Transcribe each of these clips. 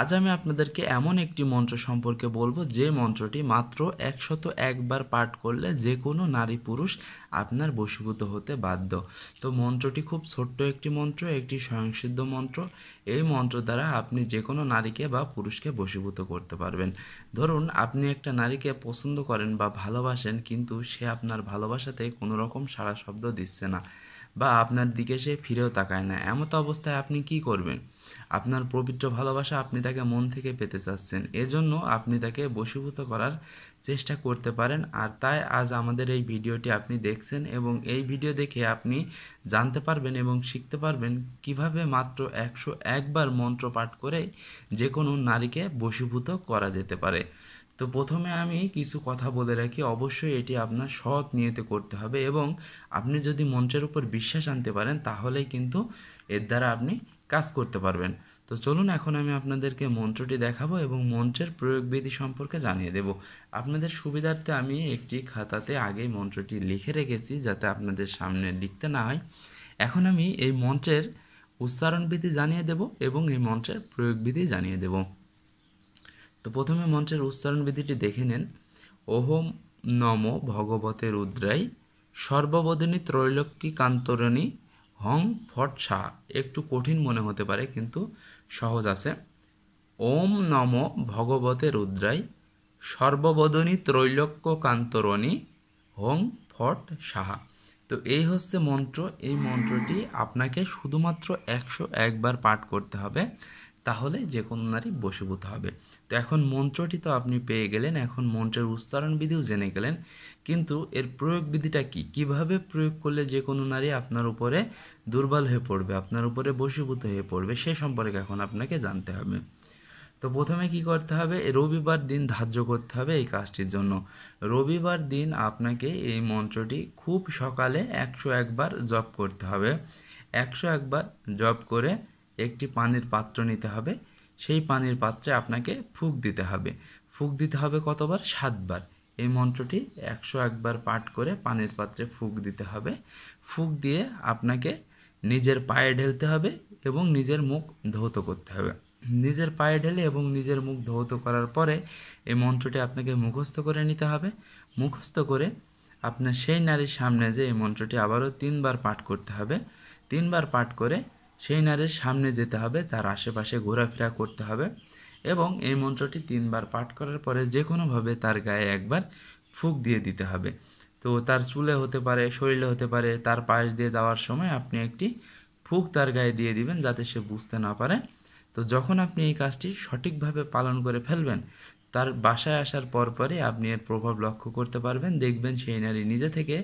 আজ আমি আপনাদেরকে এমন একটি মন্ত্র সম্পর্কে বলবো যে মন্ত্রটি মাত্র একশত একবার পাঠ করলে যে কোনো নারী পুরুষ আপনার বশীভূত হতে বাধ্য তো মন্ত্রটি খুব ছোট্ট একটি মন্ত্র একটি স্বয়ংসিদ্ধ মন্ত্র এই মন্ত্র দ্বারা আপনি যে কোনো নারীকে বা পুরুষকে বশীভূত করতে পারবেন ধরুন আপনি একটা নারীকে পছন্দ করেন বা ভালোবাসেন কিন্তু সে আপনার ভালোবাসাতে কোনো রকম সারা শব্দ দিচ্ছে না বা আপনার দিকে সে ফিরেও তাকায় না এমত অবস্থায় আপনি কি করবেন আপনার পবিত্র ভালোবাসা আপনি তাকে মন থেকে পেতে চাচ্ছেন এজন্য আপনি তাকে বশীভূত করার চেষ্টা করতে পারেন আর তাই আজ আমাদের এই ভিডিওটি আপনি দেখছেন এবং এই ভিডিও দেখে আপনি জানতে পারবেন এবং শিখতে পারবেন কিভাবে মাত্র একশো একবার মন্ত্র পাঠ করে যে কোনো নারীকে বশীভূত করা যেতে পারে তো প্রথমে আমি কিছু কথা বলে রাখি অবশ্যই এটি আপনার সৎ নিয়তে করতে হবে এবং আপনি যদি মঞ্চের উপর বিশ্বাস আনতে পারেন তাহলেই কিন্তু এর দ্বারা আপনি কাজ করতে পারবেন তো চলুন এখন আমি আপনাদেরকে মন্ত্রটি দেখাবো এবং মন্ত্রের প্রয়োগবিধি সম্পর্কে জানিয়ে দেব আপনাদের সুবিধার্থে আমি একটি খাতাতে আগেই মন্ত্রটি লিখে রেখেছি যাতে আপনাদের সামনে লিখতে না হয় এখন আমি এই মন্ত্রের উচ্চারণবিধি জানিয়ে দেব এবং এই মন্ত্রের প্রয়োগবিধি জানিয়ে দেব তো প্রথমে মন্ত্রের উচ্চারণবিধিটি দেখে নেন ওহম নম ভগবতের রুদ্রাই সর্ববদিনী ত্রৈলক্ষ্মী কান্তরণী হং ফট ছা একটু কঠিন মনে হতে পারে কিন্তু সহজ আছে ওম নম ভগবতে রুদ্রাই সর্ববদনী ত্রৈলক্য কান্তরণী হং ফট সাহা তো এই হচ্ছে মন্ত্র এই মন্ত্রটি আপনাকে শুধুমাত্র একশো একবার পাঠ করতে হবে তাহলে যে কোনো নারী বশীভূত হবে তো এখন মন্ত্রটি তো আপনি পেয়ে গেলেন এখন মন্ত্রের উচ্চারণ বিধিও জেনে গেলেন কিন্তু এর প্রয়োগ বিধিটা কি কিভাবে প্রয়োগ করলে যে কোনো নারী আপনার উপরে দুর্বল হয়ে পড়বে আপনার উপরে বশীভূত হয়ে পড়বে সে সম্পর্কে এখন আপনাকে জানতে হবে তো প্রথমে কি করতে হবে রবিবার দিন ধার্য করতে হবে এই কাজটির জন্য রবিবার দিন আপনাকে এই মন্ত্রটি খুব সকালে একশো একবার জপ করতে হবে একশো একবার জপ করে একটি পানির পাত্র নিতে হবে সেই পানির পাত্রে আপনাকে ফুক দিতে হবে ফুক দিতে হবে কতবার সাতবার এই মন্ত্রটি একশো একবার পাঠ করে পানির পাত্রে ফুক দিতে হবে ফুক দিয়ে আপনাকে নিজের পায়ে ঢেলতে হবে এবং নিজের মুখ ধৌত করতে হবে নিজের পায়ে ঢেলে এবং নিজের মুখ ধৌত করার পরে এই মন্ত্রটি আপনাকে মুখস্থ করে নিতে হবে মুখস্থ করে আপনার সেই নারীর সামনে যে এই মন্ত্রটি আবারও তিনবার পাঠ করতে হবে তিনবার পাঠ করে সেই নারীর সামনে যেতে হবে তার আশেপাশে ঘোরাফেরা করতে হবে এবং এই মন্ত্রটি তিনবার পাঠ করার পরে যে কোনোভাবে তার গায়ে একবার ফুক দিয়ে দিতে হবে তো তার চুলে হতে পারে শরীরে হতে পারে তার পাশ দিয়ে যাওয়ার সময় আপনি একটি ফুক তার গায়ে দিয়ে দিবেন যাতে সে বুঝতে না পারে তো যখন আপনি এই কাজটি সঠিকভাবে পালন করে ফেলবেন তার বাসায় আসার পর পরে আপনি এর প্রভাব লক্ষ্য করতে পারবেন দেখবেন সেই নারী নিজে থেকে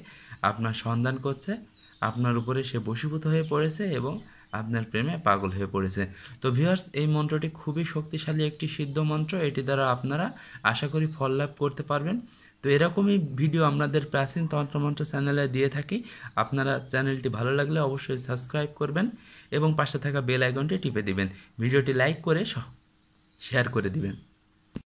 আপনার সন্ধান করছে আপনার উপরে সে বশীভূত হয়ে পড়েছে এবং আপনার প্রেমে পাগল হয়ে পড়েছে তো ভিউয়ার্স এই মন্ত্রটি খুবই শক্তিশালী একটি সিদ্ধ মন্ত্র এটি দ্বারা আপনারা আশা করি ফল লাভ করতে পারবেন তো এরকমই ভিডিও আমাদের প্রাচীন তন্ত্রমন্ত্র চ্যানেলে দিয়ে থাকি আপনারা চ্যানেলটি ভালো লাগলে অবশ্যই সাবস্ক্রাইব করবেন এবং পাশে থাকা বেল আইকনটি টিপে দিবেন ভিডিওটি লাইক করে শেয়ার করে দিবেন